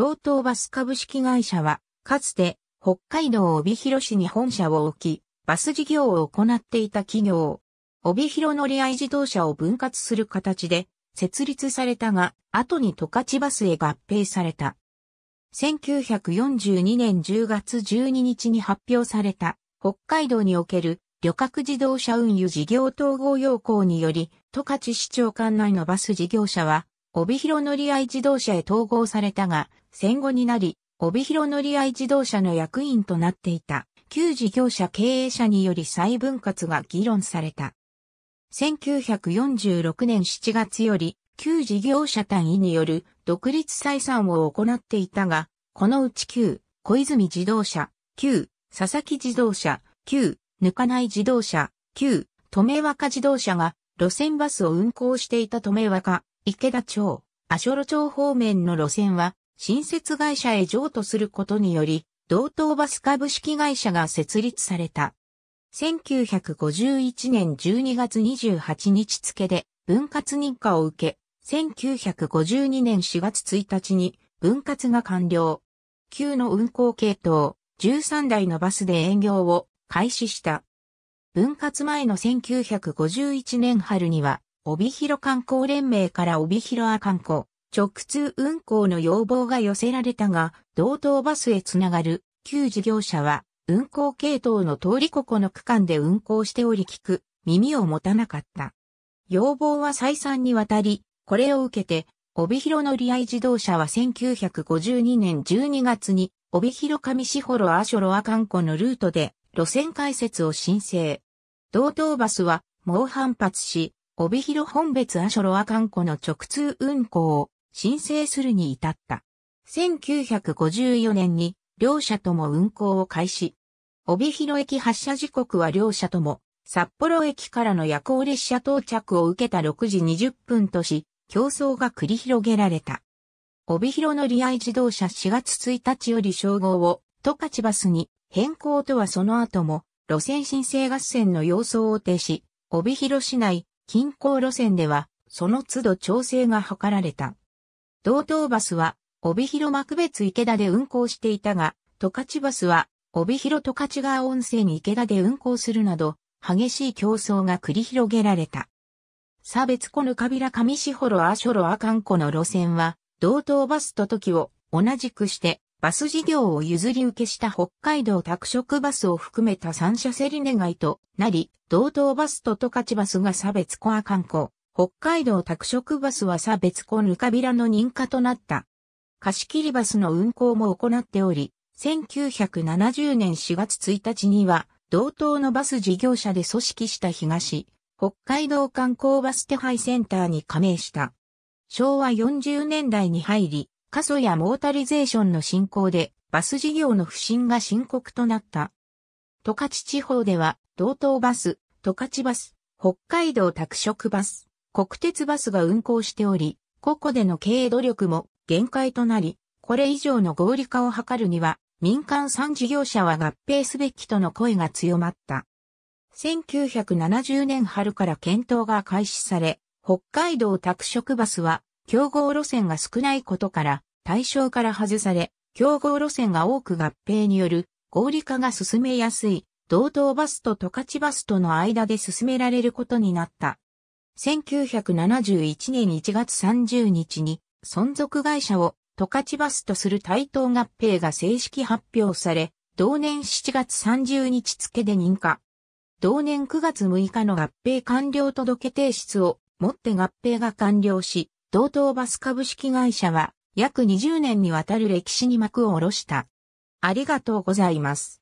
同等バス株式会社は、かつて北海道帯広市に本社を置き、バス事業を行っていた企業。帯広乗合自動車を分割する形で設立されたが、後に十勝バスへ合併された。1942年10月12日に発表された北海道における旅客自動車運輸事業統合要項により、十勝市長管内のバス事業者は、帯広乗合自動車へ統合されたが、戦後になり、帯広乗り合い自動車の役員となっていた、旧事業者経営者により再分割が議論された。1946年7月より、旧事業者単位による独立採算を行っていたが、このうち旧、小泉自動車、旧、佐々木自動車、旧、抜かない自動車、旧、止め若自動車が路線バスを運行していた止め若、池田町、阿諸路町方面の路線は新設会社へ譲渡することにより、同等バス株式会社が設立された。1951年12月28日付で分割認可を受け、1952年4月1日に分割が完了。旧の運行系統13台のバスで営業を開始した。分割前の1951年春には、帯広観光連盟から帯広阿観光、直通運行の要望が寄せられたが、同等バスへつながる旧事業者は、運行系統の通りここの区間で運行しており聞く、耳を持たなかった。要望は再三にわたり、これを受けて、帯広の利愛自動車は1952年12月に、帯広上市幌阿所ロア観光のルートで路線開設を申請。同等バスは猛反発し、帯広本別阿所ロア観光の直通運行を申請するに至った。1954年に両社とも運行を開始。帯広駅発車時刻は両社とも、札幌駅からの夜行列車到着を受けた6時20分とし、競争が繰り広げられた。帯広の利愛自動車4月1日より称号を、十勝バスに変更とはその後も、路線申請合戦の様相を呈し、帯広市内、近郊路線では、その都度調整が図られた。道東バスは、帯広幕別池田で運行していたが、十勝バスは、帯広十勝川温泉池田で運行するなど、激しい競争が繰り広げられた。差別湖ぬかびら上しほろあしょろあかんこの路線は、道東バスと時を同じくして、バス事業を譲り受けした北海道拓殖バスを含めた三社競り願いとなり、道東バスと十勝バスが差別コア観光、北海道拓殖バスは差別婚ルカビラの認可となった。貸切バスの運行も行っており、1970年4月1日には、同等のバス事業者で組織した東、北海道観光バス手配センターに加盟した。昭和40年代に入り、過疎やモータリゼーションの進行で、バス事業の不振が深刻となった。十勝地方では、同等バス、十勝バス、北海道拓殖バス、国鉄バスが運行しており、個々での経営努力も限界となり、これ以上の合理化を図るには、民間産事業者は合併すべきとの声が強まった。1970年春から検討が開始され、北海道拓殖バスは、競合路線が少ないことから、対象から外され、競合路線が多く合併による合理化が進めやすい、同等バスと十勝バスとの間で進められることになった。1971年1月30日に存続会社をトカチバスとする対等合併が正式発表され、同年7月30日付で認可。同年9月6日の合併完了届提出をもって合併が完了し、同等バス株式会社は約20年にわたる歴史に幕を下ろした。ありがとうございます。